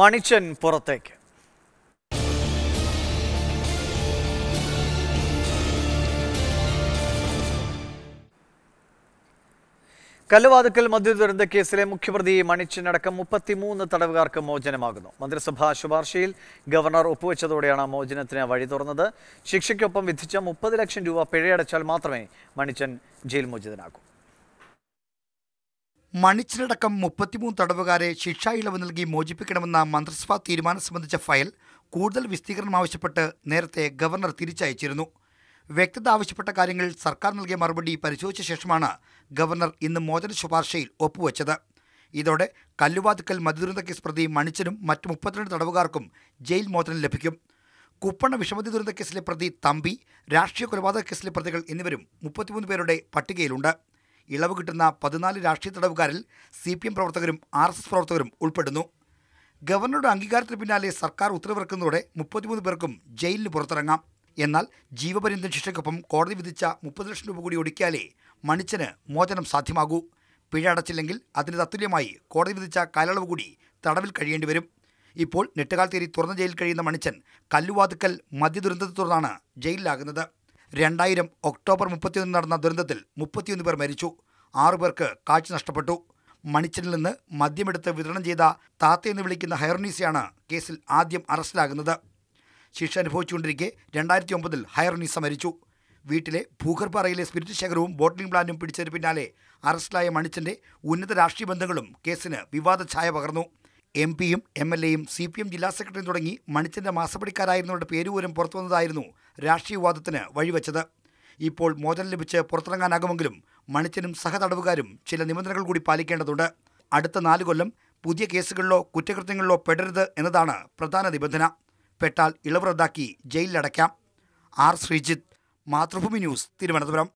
മണിച്ചൻ പുറത്തേക്ക് കല്ലുവാതുക്കൽ ദുരന്ത കേസിലെ മുഖ്യപ്രതി മണിച്ചനടക്കം മുപ്പത്തിമൂന്ന് തടവുകാർക്ക് മോചനമാകുന്നു മന്ത്രിസഭാ ശുപാർശയിൽ ഗവർണർ ഒപ്പുവെച്ചതോടെയാണ് മോചനത്തിന് വഴി തുറന്നത് ശിക്ഷയ്ക്കൊപ്പം വിധിച്ച മുപ്പത് ലക്ഷം രൂപ പിഴയടച്ചാൽ മാത്രമേ മണിച്ചൻ ജയിൽ മോചിതനാകൂ മണിച്ചിലടക്കം മുപ്പത്തിമൂന്ന് തടവുകാരെ ശിക്ഷാ ഇളവ് നൽകി മോചിപ്പിക്കണമെന്ന മന്ത്രിസഭാ തീരുമാനം സംബന്ധിച്ച ഫയൽ കൂടുതൽ വിസ്തീകരണം ആവശ്യപ്പെട്ട് നേരത്തെ ഗവർണർ തിരിച്ചയച്ചിരുന്നു വ്യക്തത ആവശ്യപ്പെട്ട കാര്യങ്ങൾ സർക്കാർ നൽകിയ മറുപടി പരിശോധിച്ച ശേഷമാണ് ഗവർണർ ഇന്ന് മോചന ശുപാർശയിൽ ഒപ്പുവച്ചത് ഇതോടെ കല്ലുവാതുക്കൽ മധുദുരന്ത കേസ് പ്രതി മണിച്ചനും മറ്റ് മുപ്പത്തിരണ്ട് തടവുകാർക്കും ജയിൽ മോചനം ലഭിക്കും കുപ്പണ വിഷമതി ദുരന്ത കേസിലെ പ്രതി തമ്പി രാഷ്ട്രീയ കൊലപാതക കേസിലെ പ്രതികൾ എന്നിവരും മുപ്പത്തിമൂന്ന് പേരുടെ പട്ടികയിലുണ്ട് ഇളവ് കിട്ടുന്ന പതിനാല് രാഷ്ട്രീയ തടവുകാരിൽ സി പി എം പ്രവർത്തകരും ആർ എസ് എസ് പ്രവർത്തകരും ഉൾപ്പെടുന്നു ഗവർണറുടെ അംഗീകാരത്തിന് പിന്നാലെ സർക്കാർ ഉത്തരവിറക്കുന്നതോടെ മുപ്പത്തിമൂന്ന് പേർക്കും ജയിലിന് പുറത്തിറങ്ങാം എന്നാൽ ജീവപര്യന്തം ശിക്ഷയ്ക്കൊപ്പം കോടതി വിധിച്ച മുപ്പത് ലക്ഷം രൂപ കൂടി ഒടുക്കിയാലേ മണിച്ചന് മോചനം സാധ്യമാകൂ പിഴ അടച്ചില്ലെങ്കിൽ അതിന് തത്തുല്യമായി കോടതി വിധിച്ച കാലയളവ് കൂടി തടവിൽ കഴിയേണ്ടി വരും ഇപ്പോൾ നെട്ടുകാൽത്തേരി തുറന്ന ജയിലിൽ കഴിയുന്ന മണിച്ചൻ കല്ലുവാതുക്കൽ ദുരന്തത്തെ തുടർന്നാണ് ജയിലിലാകുന്നത് രണ്ടായിരം ഒക്ടോബർ മുപ്പത്തിയൊന്ന് നടന്ന ദുരന്തത്തിൽ മുപ്പത്തിയൊന്ന് പേർ മരിച്ചു ആറു പേർക്ക് കാഴ്ച നഷ്ടപ്പെട്ടു മണിച്ചനിൽ നിന്ന് മദ്യമെടുത്ത് വിതരണം ചെയ്ത താത്തയെന്ന് വിളിക്കുന്ന ഹൈറോനീസയാണ് കേസിൽ ആദ്യം അറസ്റ്റിലാകുന്നത് ശിക്ഷ അനുഭവിച്ചുകൊണ്ടിരിക്കെ രണ്ടായിരത്തി ഒമ്പതിൽ ഹയർനീസ മരിച്ചു വീട്ടിലെ ഭൂഗർഭറയിലെ സ്പിരിറ്റ് ശേഖരവും ബോട്ടിലിംഗ് പ്ലാന്റും പിടിച്ചതിന് പിന്നാലെ അറസ്റ്റിലായ മണിച്ചന്റെ ഉന്നത രാഷ്ട്രീയ ബന്ധങ്ങളും കേസിന് വിവാദ ഛായ പകർന്നു എം പിയും എം എൽ എയും സി പി എം ജില്ലാ സെക്രട്ടറിയും തുടങ്ങി മണിച്ചന്റെ മാസപ്പടിക്കാരായിരുന്നവരുടെ പേരുപൂരം പുറത്തുവന്നതായിരുന്നു രാഷ്ട്രീയവാദത്തിന് വഴിവെച്ചത് ഇപ്പോൾ മോചനം ലഭിച്ച് പുറത്തിറങ്ങാനാകുമെങ്കിലും മണിച്ചനും സഹതടവുകാരും ചില നിബന്ധനകൾ കൂടി പാലിക്കേണ്ടതുണ്ട് അടുത്ത നാല് കൊല്ലം പുതിയ കേസുകളിലോ കുറ്റകൃത്യങ്ങളിലോ പെടരുത് എന്നതാണ് പ്രധാന നിബന്ധന പെട്ടാൽ ഇളവ് റദ്ദാക്കി ജയിലിലടയ്ക്കാം ആർ ശ്രീജിത്ത് മാതൃഭൂമി ന്യൂസ് തിരുവനന്തപുരം